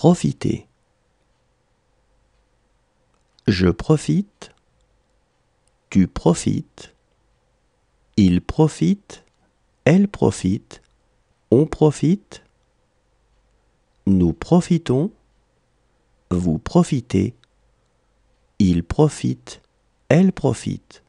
Profiter. Je profite. Tu profites. Il profite. Elle profite. On profite. Nous profitons. Vous profitez. Il profite. Elle profite.